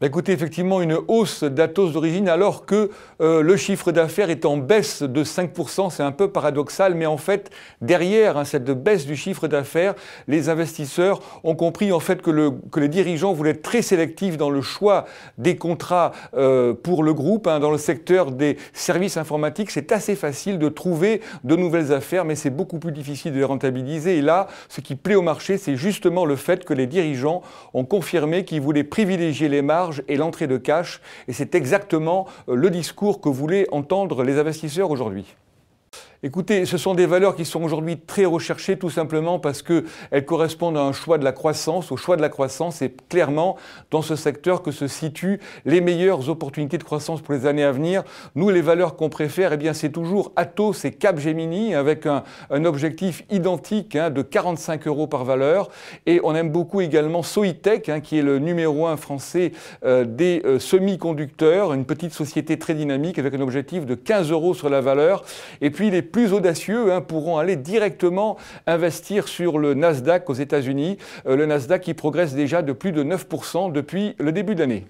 Bah, écoutez, effectivement, une hausse d'Atos d'origine alors que euh, le chiffre d'affaires est en baisse de 5%. C'est un peu paradoxal, mais en fait, derrière hein, cette baisse du chiffre d'affaires, les investisseurs ont compris en fait que, les dirigeants voulaient être très sélectifs dans le choix des contrats euh, pour le groupe. Hein. dans le secteur des services informatiques, c'est assez facile de trouver de nouvelles affaires, mais c'est beaucoup plus difficile de les rentabiliser. Et là, ce qui plaît au marché, c'est justement le fait que les dirigeants ont confirmé qu'ils voulaient privilégier les marges et l'entrée de cash. Et c'est exactement euh, le discours que voulaient entendre les investisseurs aujourd'hui. Écoutez, ce sont des valeurs qui sont aujourd'hui très recherchées tout simplement parce que elles correspondent à un choix de la croissance, au choix de la croissance et clairement dans ce secteur que se situent les meilleures opportunités de croissance pour les années à venir. Nous, les valeurs qu'on préfère, eh bien, c'est toujours Atos et Capgemini avec un, objectif identique hein, de 45 euros par valeur et on aime beaucoup également Soitec hein, qui est le numéro un français euh, des euh, semi-conducteurs, une petite société très dynamique avec un objectif de 15 euros sur la valeur et puis les plus audacieux hein, pourront aller directement investir sur le Nasdaq aux États-Unis, euh, le Nasdaq qui progresse déjà de plus de 9% depuis le début de l'année.